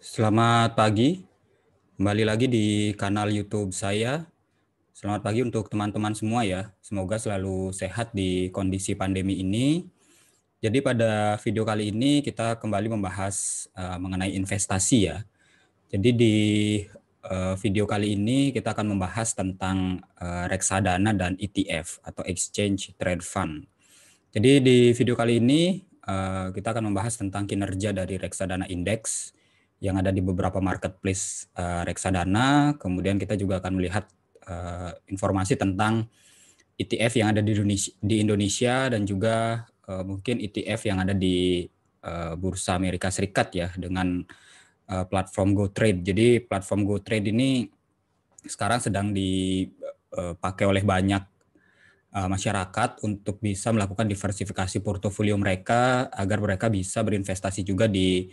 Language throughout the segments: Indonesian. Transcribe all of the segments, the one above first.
Selamat pagi, kembali lagi di kanal YouTube saya. Selamat pagi untuk teman-teman semua ya. Semoga selalu sehat di kondisi pandemi ini. Jadi pada video kali ini kita kembali membahas eh, mengenai investasi ya. Jadi di eh, video kali ini kita akan membahas tentang uh, reksadana dan ETF atau exchange trade fund. Jadi di video kali ini kita akan membahas tentang kinerja dari reksadana indeks yang ada di beberapa marketplace uh, reksadana. Kemudian kita juga akan melihat uh, informasi tentang ETF yang ada di Indonesia, di Indonesia dan juga uh, mungkin ETF yang ada di uh, bursa Amerika Serikat ya dengan uh, platform GoTrade. Jadi platform GoTrade ini sekarang sedang dipakai oleh banyak masyarakat untuk bisa melakukan diversifikasi portofolio mereka agar mereka bisa berinvestasi juga di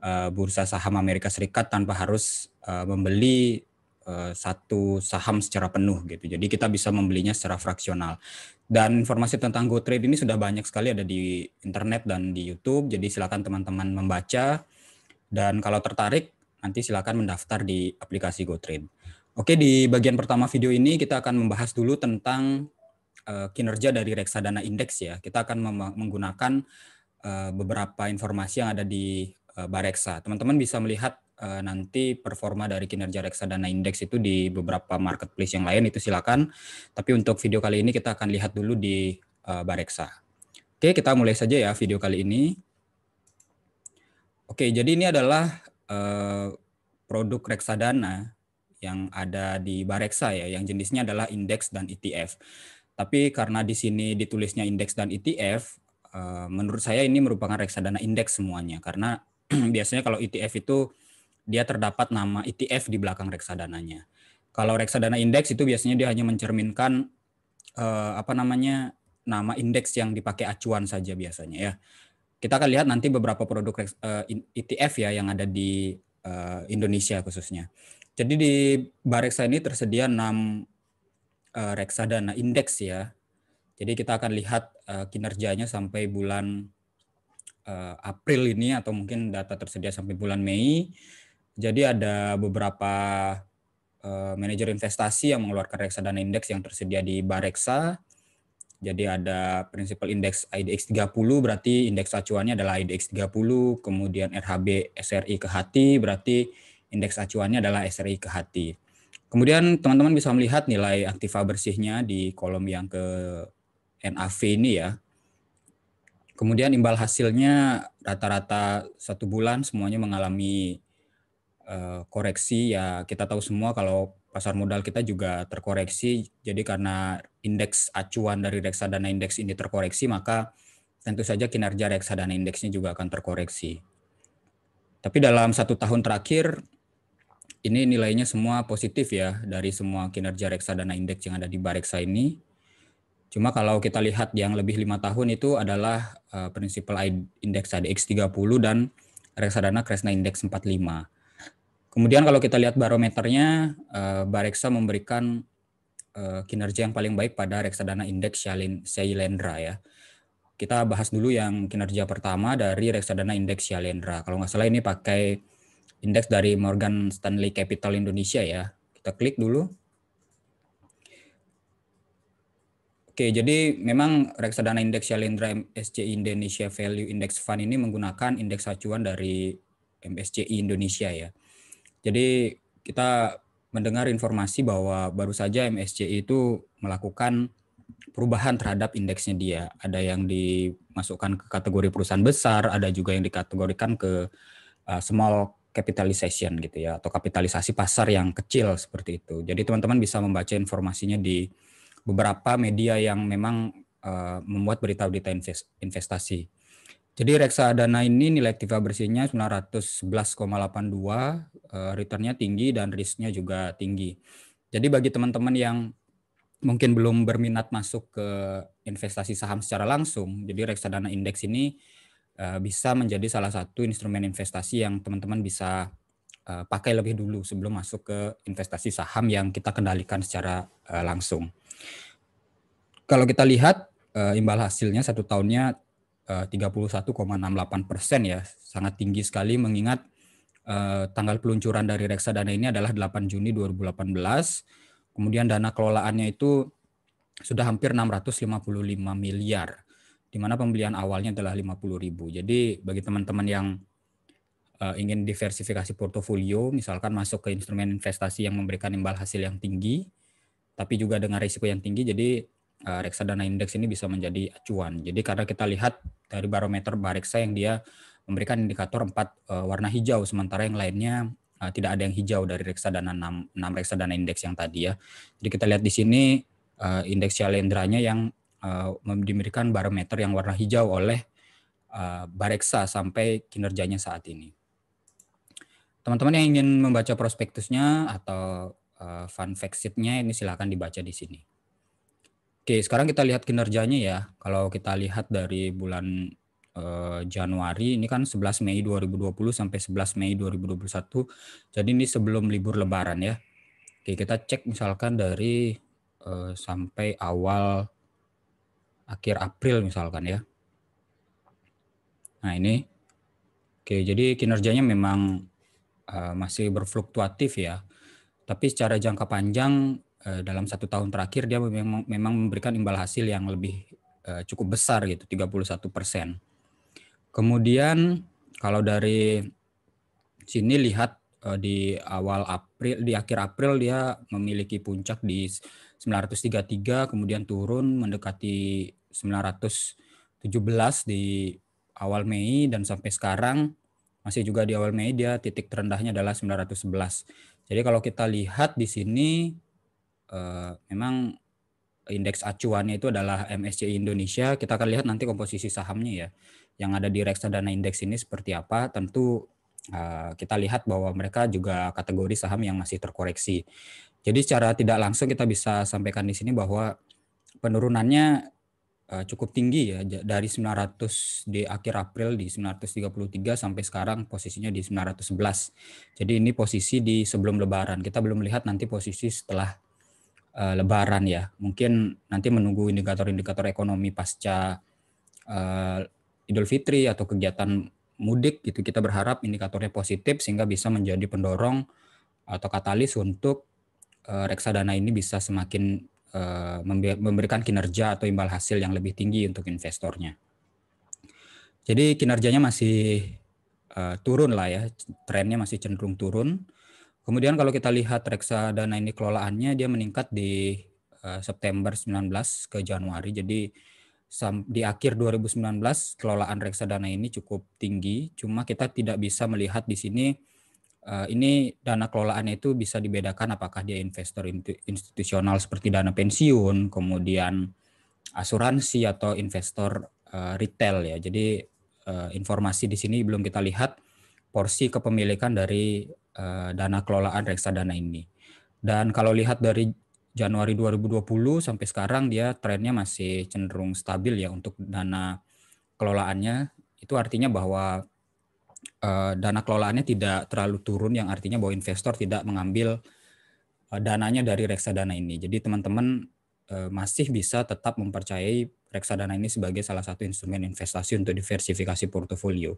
Eh, bursa saham Amerika Serikat tanpa harus eh, membeli eh, satu saham secara penuh gitu. Jadi kita bisa membelinya secara fraksional. Dan informasi tentang GoTrade ini sudah banyak sekali ada di internet dan di YouTube. Jadi silakan teman-teman membaca dan kalau tertarik nanti silakan mendaftar di aplikasi GoTrade. Oke, di bagian pertama video ini kita akan membahas dulu tentang kinerja dari reksadana indeks ya. Kita akan menggunakan beberapa informasi yang ada di Eh, Bareksa. Teman-teman bisa melihat eh, nanti performa dari kinerja reksa dana indeks itu di beberapa marketplace yang lain itu silakan. Tapi untuk video kali ini kita akan lihat dulu di eh, Bareksa. Oke, kita mulai saja ya video kali ini. Oke, jadi ini adalah uh, produk reksadana yang ada di Bareksa ya, yang jenisnya adalah indeks dan ETF. Tapi karena di sini ditulisnya indeks dan ETF, menurut saya ini merupakan reksadana indeks semuanya karena biasanya kalau ETF itu dia terdapat nama ETF di belakang reksadananya. Kalau reksadana indeks itu biasanya dia hanya mencerminkan eh, apa namanya nama indeks yang dipakai acuan saja biasanya ya. Kita akan lihat nanti beberapa produk eh, ETF ya yang ada di eh, Indonesia khususnya. Jadi di Bareksa ini tersedia enam eh, reksadana indeks ya. Jadi kita akan lihat eh, kinerjanya sampai bulan uh, April ini atau mungkin data tersedia sampai bulan Mei. Jadi ada beberapa uh, manajer investasi yang mengeluarkan reksadana indeks yang tersedia di Bareksa. Jadi ada prinsipal indeks IDX 30 berarti indeks acuannya adalah IDX 30, kemudian RHB SRI ke hati berarti indeks acuannya adalah SRI ke hati. Kemudian teman-teman bisa melihat nilai aktiva bersihnya di kolom yang ke NAV ini ya. Kemudian imbal hasilnya rata-rata satu bulan semuanya mengalami uh, koreksi. Ya kita tahu semua kalau pasar modal kita juga terkoreksi. Jadi karena indeks acuan dari reksadana indeks ini terkoreksi, maka tentu saja kinerja reksadana indeksnya juga akan terkoreksi. Tapi dalam satu tahun terakhir, ini nilainya semua positif ya dari semua kinerja reksadana indeks yang ada di Bareksa ini Cuma kalau kita lihat yang lebih lima tahun itu adalah uh, prinsipal indeks ADX 30 dan reksadana Kresna indeks 45. Kemudian kalau kita lihat barometernya, uh, Bareksa memberikan uh, kinerja yang paling baik pada reksadana indeks Shailendra ya. Kita bahas dulu yang kinerja pertama dari reksadana indeks Shailendra. Kalau nggak salah ini pakai indeks dari Morgan Stanley Capital Indonesia ya. Kita klik dulu. Oke, jadi memang reksadana indeks Shalindra MSCI Indonesia Value Index Fund ini menggunakan indeks acuan dari MSCI Indonesia ya. Jadi kita mendengar informasi bahwa baru saja MSCI itu melakukan perubahan terhadap indeksnya dia. Ada yang dimasukkan ke kategori perusahaan besar, ada juga yang dikategorikan ke uh, small capitalization gitu ya atau kapitalisasi pasar yang kecil seperti itu. Jadi teman-teman bisa membaca informasinya di beberapa media yang memang eh, membuat berita-berita investasi. Jadi reksadana ini nilai aktiva bersihnya 911,82, uh, eh, returnnya tinggi dan risknya juga tinggi. Jadi bagi teman-teman yang mungkin belum berminat masuk ke investasi saham secara langsung, jadi reksadana indeks ini eh, bisa menjadi salah satu instrumen investasi yang teman-teman bisa Eh, pakai lebih dulu sebelum masuk ke investasi saham yang kita kendalikan secara eh, langsung. Kalau kita lihat eh, imbal hasilnya satu tahunnya 31,68 persen ya, sangat tinggi sekali mengingat tanggal peluncuran dari reksadana ini adalah 8 Juni 2018. Kemudian dana kelolaannya itu sudah hampir 655 miliar, di mana pembelian awalnya adalah 50 ribu. Jadi bagi teman-teman yang Eh, ingin diversifikasi portofolio, misalkan masuk ke instrumen investasi yang memberikan imbal hasil yang tinggi, tapi juga dengan risiko yang tinggi, jadi uh, reksadana indeks ini bisa menjadi acuan. Jadi karena kita lihat dari barometer Bareksa yang dia memberikan indikator empat eh, warna hijau, sementara yang lainnya tidak ada yang hijau dari reksadana 6, 6 reksadana indeks yang tadi ya. Jadi kita lihat di sini uh, indeks Syalendranya yang uh, barometer yang warna hijau oleh Bareksa sampai kinerjanya saat ini teman-teman yang ingin membaca prospektusnya atau uh, fun fact sheet-nya ini silahkan dibaca di sini. Oke, sekarang kita lihat kinerjanya ya. Kalau kita lihat dari bulan uh, Januari ini kan 11 Mei 2020 sampai 11 Mei 2021. Jadi ini sebelum libur lebaran ya. Oke, kita cek misalkan dari uh, sampai awal akhir April misalkan ya. Nah, ini Oke, jadi kinerjanya memang Eh, masih berfluktuatif ya. Tapi secara jangka panjang eh, dalam satu tahun terakhir dia memang, memang memberikan imbal hasil yang lebih eh, cukup besar gitu, 31 persen. Kemudian kalau dari sini lihat di awal April, di akhir April dia memiliki puncak di 933, kemudian turun mendekati 917 di awal Mei dan sampai sekarang masih juga di awal Mei dia titik terendahnya adalah 911. Jadi kalau kita lihat di sini eh, memang indeks acuannya itu adalah MSCI Indonesia. Kita akan lihat nanti komposisi sahamnya ya. Yang ada di reksadana indeks ini seperti apa? Tentu eh, kita lihat bahwa mereka juga kategori saham yang masih terkoreksi. Jadi secara tidak langsung kita bisa sampaikan di sini bahwa penurunannya Eh, cukup tinggi ya dari 900 di akhir April di 933 sampai sekarang posisinya di 911. Jadi ini posisi di sebelum lebaran. Kita belum melihat nanti posisi setelah uh, lebaran ya. Mungkin nanti menunggu indikator-indikator ekonomi pasca uh, Idul Fitri atau kegiatan mudik gitu kita berharap indikatornya positif sehingga bisa menjadi pendorong atau katalis untuk reksadana ini bisa semakin Eh, memberikan kinerja atau imbal hasil yang lebih tinggi untuk investornya. Jadi kinerjanya masih eh, turun lah ya, trennya masih cenderung turun. Kemudian kalau kita lihat reksadana ini kelolaannya dia meningkat di eh, September 19 ke Januari. Jadi di akhir 2019 kelolaan reksadana ini cukup tinggi, cuma kita tidak bisa melihat di sini Eh, ini dana kelolaan itu bisa dibedakan apakah dia investor institusional seperti dana pensiun, kemudian asuransi atau investor eh, retail ya. Jadi eh, informasi di sini belum kita lihat porsi kepemilikan dari dana kelolaan reksadana ini. Dan kalau lihat dari Januari 2020 sampai sekarang dia trennya masih cenderung stabil ya untuk dana kelolaannya. Itu artinya bahwa Eh, dana kelolaannya tidak terlalu turun yang artinya bahwa investor tidak mengambil eh, dananya dari reksadana ini. Jadi teman-teman eh, masih bisa tetap mempercayai reksadana ini sebagai salah satu instrumen investasi untuk diversifikasi portofolio.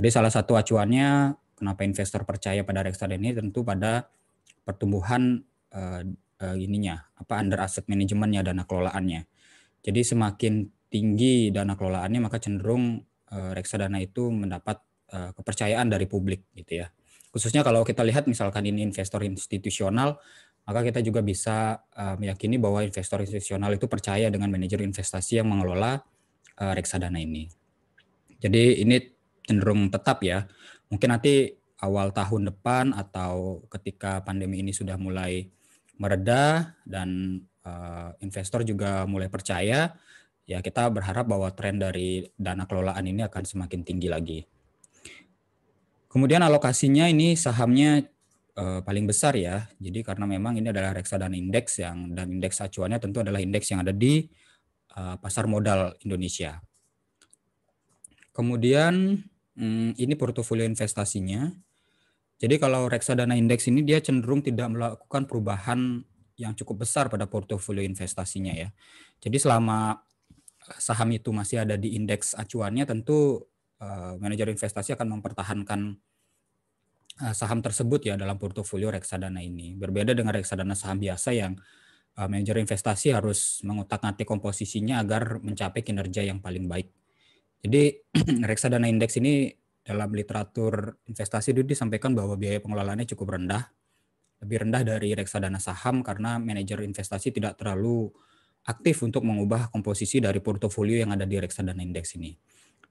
Jadi salah satu acuannya kenapa investor percaya pada reksadana ini tentu pada pertumbuhan uh, uh, ininya apa under asset manajemennya dana kelolaannya. Jadi semakin tinggi dana kelolaannya maka cenderung uh, reksadana itu mendapat Eh, kepercayaan dari publik gitu ya. Khususnya kalau kita lihat misalkan ini investor institusional, maka kita juga bisa eh, meyakini bahwa investor institusional itu percaya dengan manajer investasi yang mengelola eh, reksadana ini. Jadi ini cenderung tetap ya. Mungkin nanti awal tahun depan atau ketika pandemi ini sudah mulai mereda dan investor juga mulai percaya, ya kita berharap bahwa tren dari dana kelolaan ini akan semakin tinggi lagi. Kemudian alokasinya ini sahamnya uh, paling besar ya. Jadi karena memang ini adalah reksadana indeks yang dan indeks acuannya tentu adalah indeks yang ada di uh, pasar modal Indonesia. Kemudian hmm, ini portofolio investasinya. Jadi kalau reksadana indeks ini dia cenderung tidak melakukan perubahan yang cukup besar pada portofolio investasinya ya. Jadi selama eh, saham itu masih ada di indeks acuannya tentu Eh, manajer investasi akan mempertahankan eh, saham tersebut ya dalam portofolio reksadana ini. Berbeda dengan reksadana saham biasa yang eh, manajer investasi harus mengutak-atik komposisinya agar mencapai kinerja yang paling baik. Jadi reksadana indeks ini dalam literatur investasi itu disampaikan bahwa biaya pengelolaannya cukup rendah, lebih rendah dari reksadana saham karena manajer investasi tidak terlalu aktif untuk mengubah komposisi dari portofolio yang ada di reksadana indeks ini.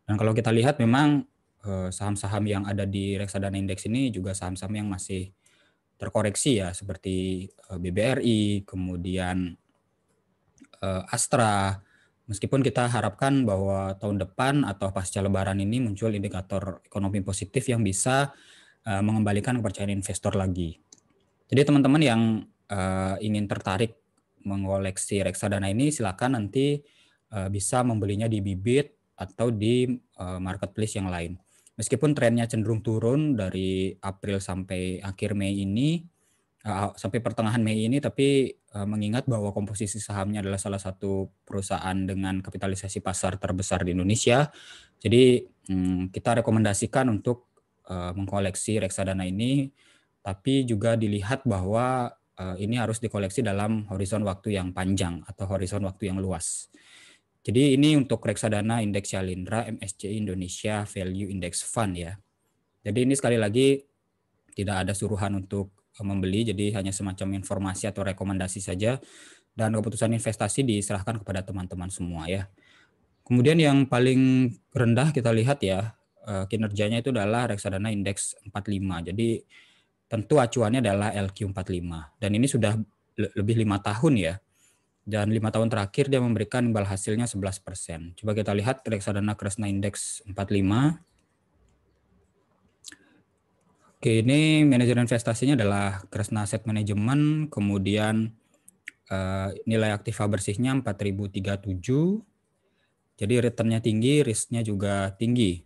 Dan nah, kalau kita lihat memang eh, saham-saham yang ada di reksadana indeks ini juga saham-saham yang masih terkoreksi ya seperti eh, BBRI, kemudian eh, Astra. Meskipun kita harapkan bahwa tahun depan atau pasca lebaran ini muncul indikator ekonomi positif yang bisa mengembalikan kepercayaan investor lagi. Jadi teman-teman yang ingin tertarik mengoleksi reksadana ini silakan nanti bisa membelinya di Bibit atau di uh, marketplace yang lain. Meskipun trennya cenderung turun dari April sampai akhir Mei ini, uh, sampai pertengahan Mei ini, tapi uh, mengingat bahwa komposisi sahamnya adalah salah satu perusahaan dengan kapitalisasi pasar terbesar di Indonesia, jadi um, kita rekomendasikan untuk uh, mengkoleksi reksadana ini, tapi juga dilihat bahwa ini harus dikoleksi dalam horizon waktu yang panjang atau horizon waktu yang luas. Jadi ini untuk reksadana indeks Shalindra MSCI Indonesia Value Index Fund ya. Jadi ini sekali lagi tidak ada suruhan untuk e, membeli, jadi hanya semacam informasi atau rekomendasi saja dan keputusan investasi diserahkan kepada teman-teman semua ya. Kemudian yang paling rendah kita lihat ya e, kinerjanya itu adalah reksadana indeks 45. Jadi tentu acuannya adalah LQ45 dan ini sudah lebih lima tahun ya dan lima tahun terakhir dia memberikan imbal hasilnya 11%. Coba kita lihat reksadana Kresna Index 45. Oke, ini manajer investasinya adalah Kresna Asset Management, kemudian eh, nilai aktiva bersihnya 4037. Jadi returnnya tinggi, risknya juga tinggi.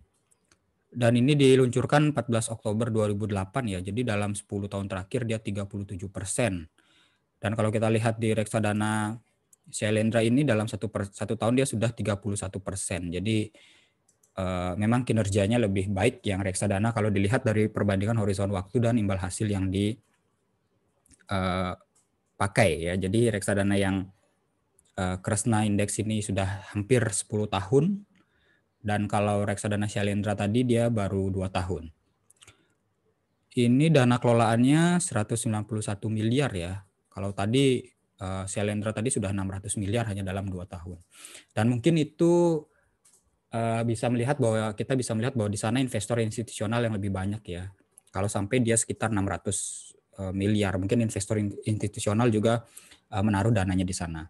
Dan ini diluncurkan 14 Oktober 2008 ya, jadi dalam 10 tahun terakhir dia 37 persen. Dan kalau kita lihat di reksadana Syailendra ini dalam satu, per, satu tahun dia sudah 31 persen. Jadi uh, memang kinerjanya lebih baik yang reksadana kalau dilihat dari perbandingan horizon waktu dan imbal hasil yang dipakai eh, ya. Jadi reksadana yang uh, Kresna indeks ini sudah hampir 10 tahun dan kalau reksadana Shalendra tadi dia baru 2 tahun. Ini dana kelolaannya 191 miliar ya. Kalau tadi uh, tadi sudah 600 miliar hanya dalam dua tahun. Dan mungkin itu eh, bisa melihat bahwa kita bisa melihat bahwa di sana investor institusional yang lebih banyak ya. Kalau sampai dia sekitar 600 uh, eh, miliar, mungkin investor institusional juga menaruh dananya di sana.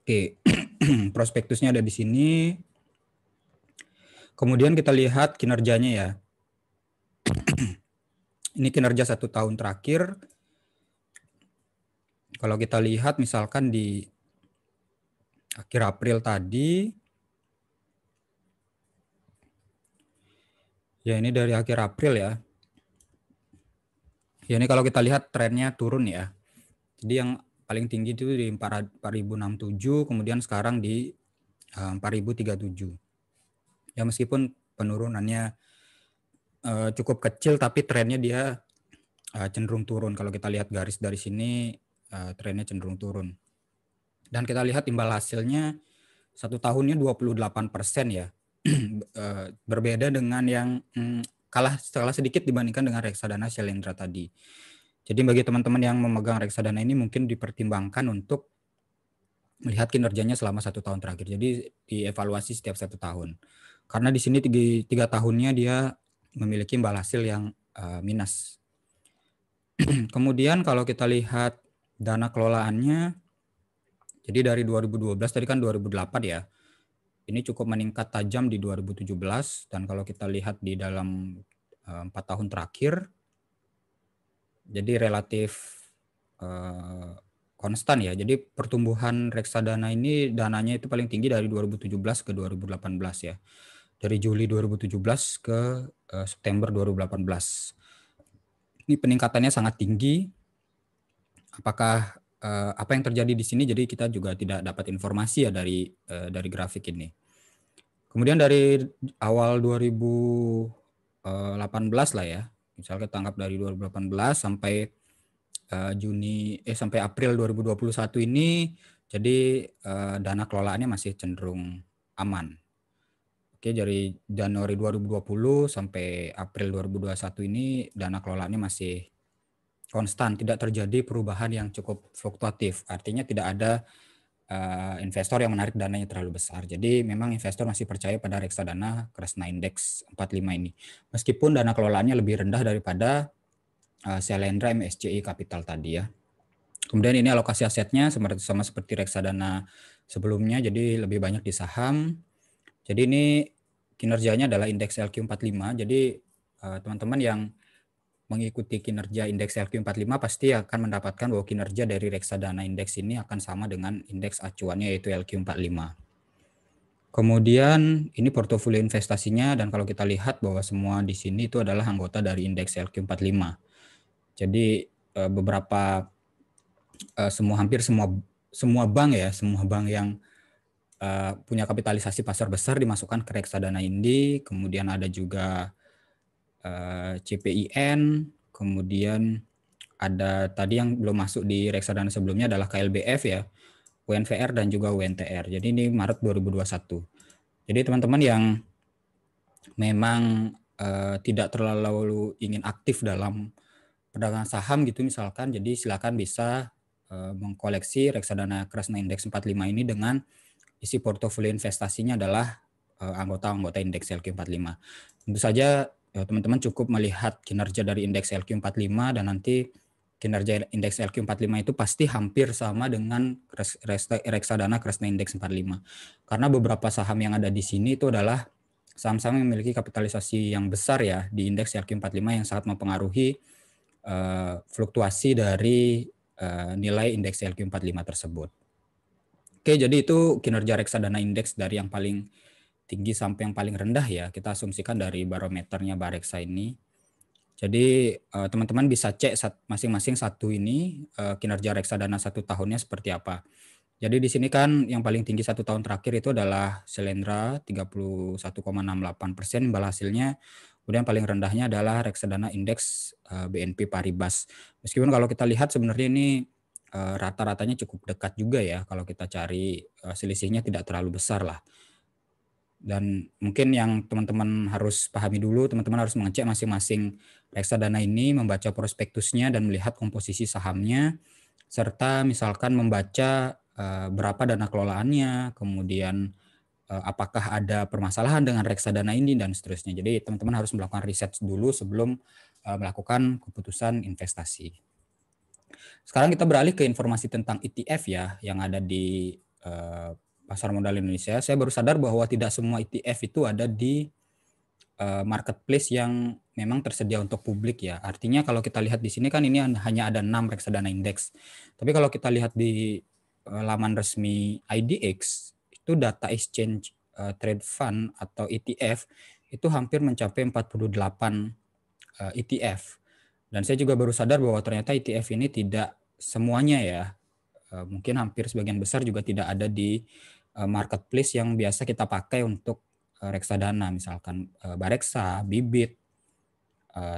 Oke, prospektusnya ada di sini. Kemudian kita lihat kinerjanya ya. Ini kinerja satu tahun terakhir kalau kita lihat misalkan di akhir April tadi, ya ini dari akhir April ya. Ya ini kalau kita lihat trennya turun ya. Jadi yang paling tinggi itu di 4067 kemudian sekarang di 4037. Eh, ya meskipun penurunannya eh, cukup kecil tapi trennya dia eh, cenderung turun. Kalau kita lihat garis dari sini uh, trennya cenderung turun. Dan kita lihat imbal hasilnya satu tahunnya 28 persen ya. Eh, berbeda dengan yang mm, kalah skala sedikit dibandingkan dengan reksadana Selendra tadi. Jadi bagi teman-teman yang memegang reksadana ini mungkin dipertimbangkan untuk melihat kinerjanya selama satu tahun terakhir. Jadi dievaluasi setiap satu tahun. Karena di sini tiga, tiga tahunnya dia memiliki imbal hasil yang uh, minus. Kemudian kalau kita lihat dana kelolaannya jadi dari 2012 tadi kan 2008 ya. Ini cukup meningkat tajam di 2017 dan kalau kita lihat di dalam eh, empat tahun terakhir jadi relatif eh, konstan ya. Jadi pertumbuhan reksadana ini dananya itu paling tinggi dari 2017 ke 2018 ya. Dari Juli 2017 ke eh, September 2018. Ini peningkatannya sangat tinggi apakah uh, apa yang terjadi di sini jadi kita juga tidak dapat informasi ya dari uh, dari grafik ini. Kemudian dari awal 2018 eh, lah ya, misalnya tangkap dari 2018 sampai uh, Juni eh sampai April 2021 ini jadi uh, dana kelolaannya masih cenderung aman. Oke, dari Januari 2020 sampai April 2021 ini dana kelolaannya masih konstan, tidak terjadi perubahan yang cukup fluktuatif. Artinya tidak ada uh, investor yang menarik dananya terlalu besar. Jadi memang investor masih percaya pada reksadana Kresna Index 45 ini. Meskipun dana kelolaannya lebih rendah daripada uh, Selendra MSCI Capital tadi ya. Kemudian ini alokasi asetnya sama, sama seperti reksadana sebelumnya, jadi lebih banyak di saham. Jadi ini kinerjanya adalah indeks LQ45. Jadi eh, teman -teman yang mengikuti kinerja indeks LQ45 pasti akan mendapatkan bahwa kinerja dari reksadana indeks ini akan sama dengan indeks acuannya yaitu LQ45. Kemudian ini portofolio investasinya dan kalau kita lihat bahwa semua di sini itu adalah anggota dari indeks LQ45. Jadi eh, beberapa eh, semua hampir semua semua bank ya, semua bank yang eh, punya kapitalisasi pasar besar dimasukkan ke reksadana ini, kemudian ada juga Eh, CPIN, kemudian ada tadi yang belum masuk di reksadana sebelumnya adalah KLBF ya, UNVR dan juga UNTR. Jadi ini Maret 2021. Jadi teman-teman yang memang uh, tidak terlalu ingin aktif dalam perdagangan saham gitu misalkan, jadi silakan bisa uh, mengkoleksi reksadana Kresna Index 45 ini dengan isi portofolio investasinya adalah anggota-anggota indeks LQ45. Tentu saja Ya, teman-teman cukup melihat kinerja dari indeks LQ45 dan nanti kinerja indeks LQ45 itu pasti hampir sama dengan reksadana Kresna Indeks 45. Karena beberapa saham yang ada di sini itu adalah saham-saham yang memiliki kapitalisasi yang besar ya di indeks LQ45 yang sangat mempengaruhi uh, fluktuasi dari uh, nilai indeks LQ45 tersebut. Oke, jadi itu kinerja reksadana indeks dari yang paling tinggi sampai yang paling rendah ya kita asumsikan dari barometernya Bareksa ini. Jadi eh, teman-teman bisa cek masing-masing satu ini eh, kinerja reksadana satu tahunnya seperti apa. Jadi di sini kan yang paling tinggi satu tahun terakhir itu adalah Selendra 31,68 persen imbal hasilnya. Kemudian paling rendahnya adalah reksadana indeks eh, BNP Paribas. Meskipun kalau kita lihat sebenarnya ini rata-ratanya cukup dekat juga ya kalau kita cari selisihnya tidak terlalu besar lah dan mungkin yang teman-teman harus pahami dulu, teman-teman harus mengecek masing-masing reksadana ini, membaca prospektusnya dan melihat komposisi sahamnya, serta misalkan membaca eh, berapa dana kelolaannya, kemudian eh, apakah ada permasalahan dengan reksadana ini dan seterusnya. Jadi teman-teman harus melakukan riset dulu sebelum eh, melakukan keputusan investasi. Sekarang kita beralih ke informasi tentang ETF ya yang ada di pasar modal Indonesia, saya baru sadar bahwa tidak semua ETF itu ada di eh, marketplace yang memang tersedia untuk publik ya. Artinya kalau kita lihat di sini kan ini hanya ada 6 reksadana indeks. Tapi kalau kita lihat di eh, laman resmi IDX itu data exchange eh, trade fund atau ETF itu hampir mencapai 48 uh, ETF. Dan saya juga baru sadar bahwa ternyata ETF ini tidak semuanya ya mungkin hampir sebagian besar juga tidak ada di Eh, marketplace yang biasa kita pakai untuk eh, reksadana misalkan eh, bareksa, bibit,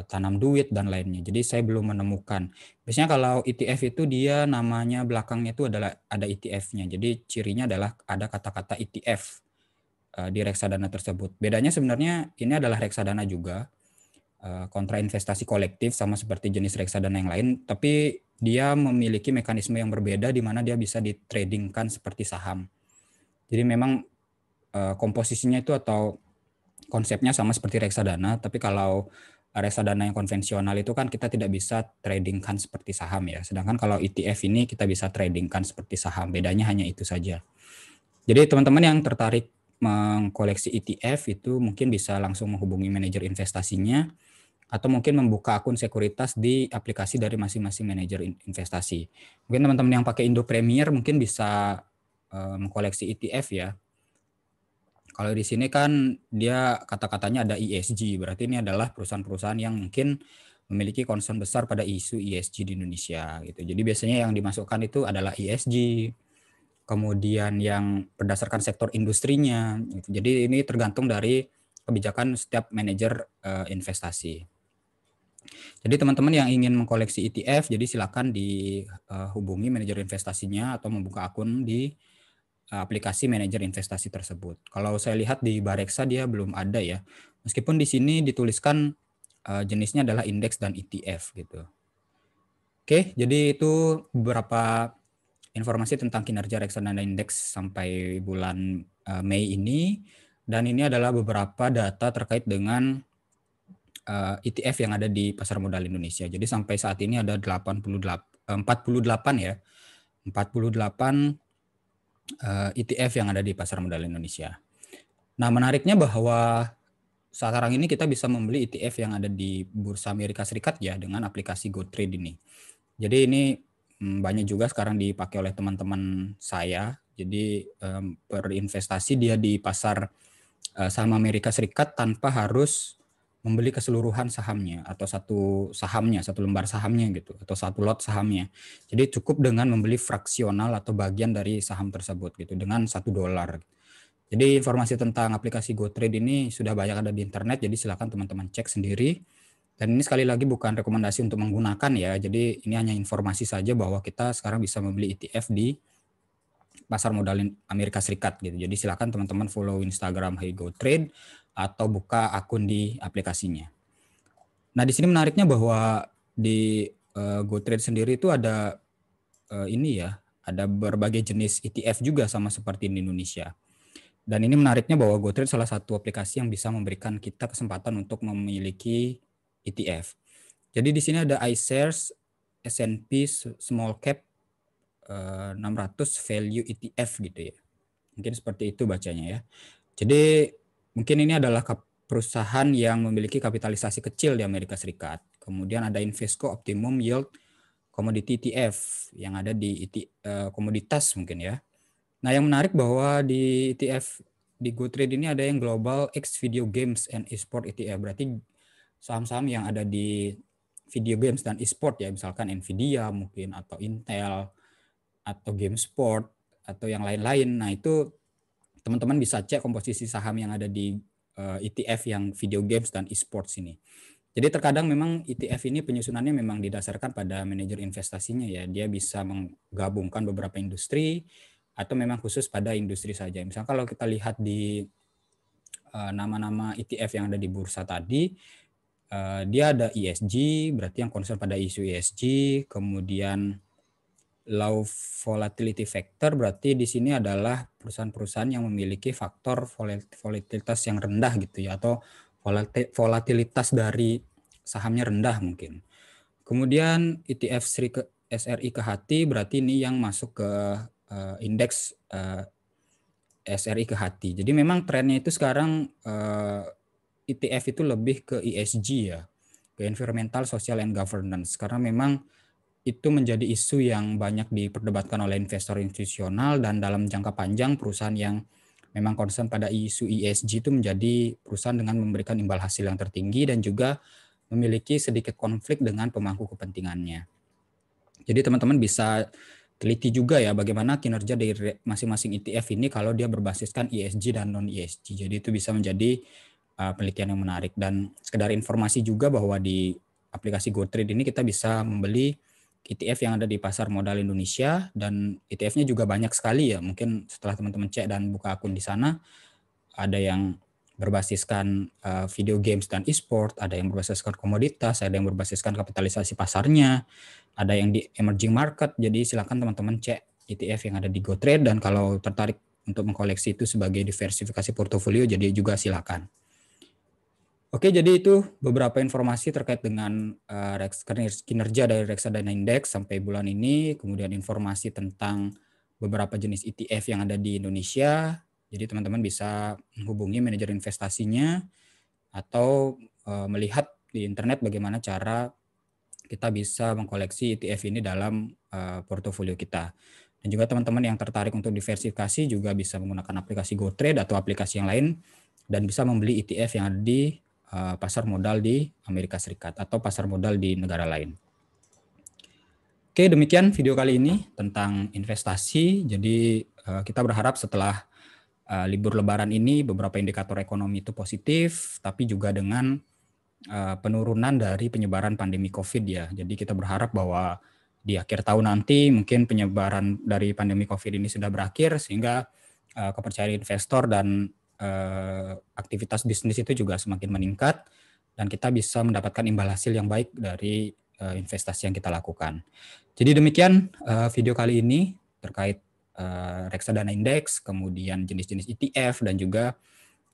tanam duit dan lainnya. Jadi saya belum menemukan. Biasanya kalau ETF itu dia namanya belakangnya itu adalah ada ETF-nya. Jadi cirinya adalah ada kata-kata ETF di reksadana tersebut. Bedanya sebenarnya ini adalah reksadana juga kontra investasi kolektif sama seperti jenis reksadana yang lain, tapi dia memiliki mekanisme yang berbeda di mana dia bisa ditradingkan seperti saham. Jadi memang eh, komposisinya itu atau konsepnya sama seperti reksadana, tapi kalau reksadana yang konvensional itu kan kita tidak bisa tradingkan seperti saham ya. Sedangkan kalau ETF ini kita bisa tradingkan seperti saham. Bedanya hanya itu saja. Jadi teman-teman yang tertarik mengkoleksi ETF itu mungkin bisa langsung menghubungi manajer investasinya atau mungkin membuka akun sekuritas di aplikasi dari masing-masing manajer investasi. Mungkin teman-teman yang pakai Indo Premier mungkin bisa Eh, mengkoleksi ETF ya. Kalau di sini kan dia kata-katanya ada ESG, berarti ini adalah perusahaan-perusahaan yang mungkin memiliki concern besar pada isu ESG di Indonesia gitu. Jadi biasanya yang dimasukkan itu adalah ESG, kemudian yang berdasarkan sektor industrinya. Gitu. Jadi ini tergantung dari kebijakan setiap manajer uh, investasi. Jadi teman-teman yang ingin mengkoleksi ETF, jadi silakan dihubungi eh, manajer investasinya atau membuka akun di aplikasi manajer investasi tersebut. Kalau saya lihat di Bareksa dia belum ada ya. Meskipun di sini dituliskan eh, jenisnya adalah indeks dan ETF gitu. Oke, jadi itu beberapa informasi tentang kinerja reksadana indeks sampai bulan eh, Mei ini dan ini adalah beberapa data terkait dengan ETF eh, e yang ada di pasar modal Indonesia. Jadi sampai saat ini ada 88 48 ya. 48 ETF eh, e yang ada di pasar modal Indonesia. Nah, menariknya bahwa sekarang ini kita bisa membeli ETF yang ada di Bursa Amerika Serikat ya dengan aplikasi GoTrade ini. Jadi ini mm, banyak juga sekarang dipakai oleh teman-teman saya. Jadi berinvestasi dia di pasar eh, saham Amerika Serikat tanpa harus membeli keseluruhan sahamnya atau satu sahamnya, satu lembar sahamnya gitu atau satu lot sahamnya. Jadi cukup dengan membeli fraksional atau bagian dari saham tersebut gitu dengan satu dolar. Jadi informasi tentang aplikasi GoTrade ini sudah banyak ada di internet, jadi silakan teman-teman cek sendiri. Dan ini sekali lagi bukan rekomendasi untuk menggunakan ya, jadi ini hanya informasi saja bahwa kita sekarang bisa membeli ETF di pasar modal Amerika Serikat gitu. Jadi silakan teman-teman follow Instagram Hey GoTrade atau buka akun di aplikasinya. Nah, di sini menariknya bahwa di uh, GoTrade sendiri itu ada uh, ini ya, ada berbagai jenis ETF juga sama seperti di Indonesia. Dan ini menariknya bahwa GoTrade salah satu aplikasi yang bisa memberikan kita kesempatan untuk memiliki ETF. Jadi di sini ada iShares S&P Small Cap 600 eh, Value ETF gitu ya. Mungkin seperti itu bacanya ya. Jadi mungkin ini adalah perusahaan yang memiliki kapitalisasi kecil di Amerika Serikat. Kemudian ada Invesco Optimum Yield Commodity ETF yang ada di IT, e uh, eh, komoditas mungkin ya. Nah, yang menarik bahwa di ETF di GoTrade ini ada yang Global X Video Games and Esport ETF. Berarti saham-saham yang ada di video games dan esport ya, misalkan Nvidia mungkin atau Intel atau Sport atau yang lain-lain. Nah, itu teman-teman bisa cek komposisi saham yang ada di uh, eh, ETF yang video games dan esports ini. Jadi terkadang memang ETF ini penyusunannya memang didasarkan pada manajer investasinya ya. Dia bisa menggabungkan beberapa industri atau memang khusus pada industri saja. Misalnya kalau kita lihat di eh, nama-nama uh, e ETF yang ada di bursa tadi, uh, dia ada ESG, berarti yang concern pada isu ESG, kemudian low volatility factor berarti di sini adalah perusahaan-perusahaan yang memiliki faktor volatilitas yang rendah gitu ya atau volatilitas dari sahamnya rendah mungkin. Kemudian ETF SRI ke hati berarti ini yang masuk ke uh, indeks uh, eh, SRI ke hati. Jadi memang trennya itu sekarang uh, eh, ETF itu lebih ke ESG ya, ke environmental, social and governance karena memang itu menjadi isu yang banyak diperdebatkan oleh investor institusional dan dalam jangka panjang perusahaan yang memang concern pada isu ESG itu menjadi perusahaan dengan memberikan imbal hasil yang tertinggi dan juga memiliki sedikit konflik dengan pemangku kepentingannya. Jadi teman-teman bisa teliti juga ya bagaimana kinerja dari masing-masing ETF ini kalau dia berbasiskan ESG dan non ESG. Jadi itu bisa menjadi uh, penelitian yang menarik dan sekedar informasi juga bahwa di aplikasi GoTrade ini kita bisa membeli ETF yang ada di pasar modal Indonesia dan ETF-nya juga banyak sekali ya. Mungkin setelah teman-teman cek dan buka akun di sana ada yang berbasiskan eh, video games dan e-sport, ada yang berbasiskan komoditas, ada yang berbasiskan kapitalisasi pasarnya, ada yang di emerging market. Jadi silakan teman-teman cek ETF yang ada di GoTrade dan kalau tertarik untuk mengkoleksi itu sebagai diversifikasi portofolio jadi juga silakan. Oke, jadi itu beberapa informasi terkait dengan eh, kinerja dari reksadana indeks sampai bulan ini, kemudian informasi tentang beberapa jenis ETF yang ada di Indonesia. Jadi teman-teman bisa menghubungi manajer investasinya atau eh, melihat di internet bagaimana cara kita bisa mengkoleksi ETF ini dalam uh, portofolio kita. Dan juga teman-teman yang tertarik untuk diversifikasi juga bisa menggunakan aplikasi GoTrade atau aplikasi yang lain dan bisa membeli ETF yang ada di Eh, pasar modal di Amerika Serikat atau pasar modal di negara lain. Oke, demikian video kali ini tentang investasi. Jadi eh, kita berharap setelah eh, libur lebaran ini beberapa indikator ekonomi itu positif, tapi juga dengan penurunan dari penyebaran pandemi COVID ya. Jadi kita berharap bahwa di akhir tahun nanti mungkin penyebaran dari pandemi COVID ini sudah berakhir sehingga kepercayaan investor dan eh, aktivitas bisnis itu juga semakin meningkat dan kita bisa mendapatkan imbal hasil yang baik dari eh, investasi yang kita lakukan. Jadi demikian eh, video kali ini terkait eh, reksadana indeks, kemudian jenis-jenis ETF dan juga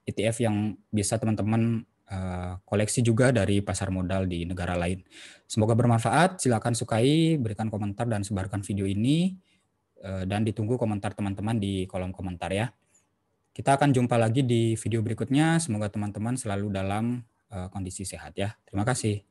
ETF yang bisa teman-teman eh, koleksi juga dari pasar modal di negara lain. Semoga bermanfaat. Silakan sukai, berikan komentar dan sebarkan video ini eh, dan ditunggu komentar teman-teman di kolom komentar ya. Kita akan jumpa lagi di video berikutnya. Semoga teman-teman selalu dalam eh, kondisi sehat ya. Terima kasih.